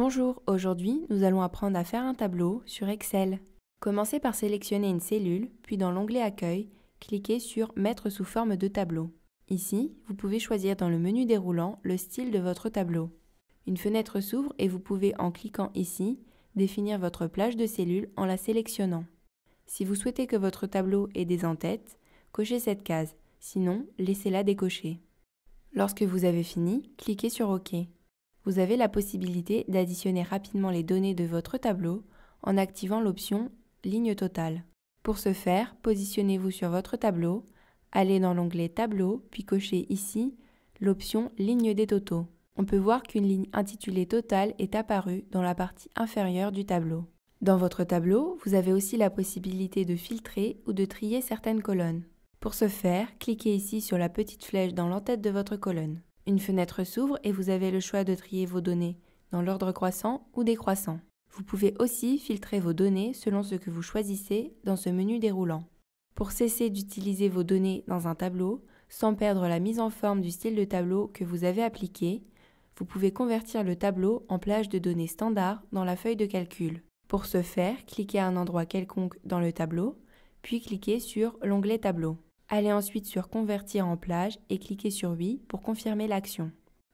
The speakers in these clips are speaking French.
Bonjour, aujourd'hui nous allons apprendre à faire un tableau sur Excel. Commencez par sélectionner une cellule, puis dans l'onglet Accueil, cliquez sur Mettre sous forme de tableau. Ici, vous pouvez choisir dans le menu déroulant le style de votre tableau. Une fenêtre s'ouvre et vous pouvez, en cliquant ici, définir votre plage de cellules en la sélectionnant. Si vous souhaitez que votre tableau ait des entêtes, cochez cette case, sinon laissez-la décocher. Lorsque vous avez fini, cliquez sur OK vous avez la possibilité d'additionner rapidement les données de votre tableau en activant l'option Ligne totale. Pour ce faire, positionnez-vous sur votre tableau, allez dans l'onglet Tableau, puis cochez ici l'option Ligne des totaux. On peut voir qu'une ligne intitulée Total est apparue dans la partie inférieure du tableau. Dans votre tableau, vous avez aussi la possibilité de filtrer ou de trier certaines colonnes. Pour ce faire, cliquez ici sur la petite flèche dans l'entête de votre colonne. Une fenêtre s'ouvre et vous avez le choix de trier vos données dans l'ordre croissant ou décroissant. Vous pouvez aussi filtrer vos données selon ce que vous choisissez dans ce menu déroulant. Pour cesser d'utiliser vos données dans un tableau, sans perdre la mise en forme du style de tableau que vous avez appliqué, vous pouvez convertir le tableau en plage de données standard dans la feuille de calcul. Pour ce faire, cliquez à un endroit quelconque dans le tableau, puis cliquez sur l'onglet Tableau. Allez ensuite sur Convertir en plage et cliquez sur Oui pour confirmer l'action.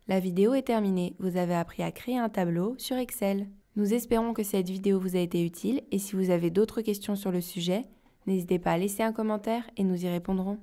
La vidéo est terminée, vous avez appris à créer un tableau sur Excel. Nous espérons que cette vidéo vous a été utile et si vous avez d'autres questions sur le sujet, n'hésitez pas à laisser un commentaire et nous y répondrons.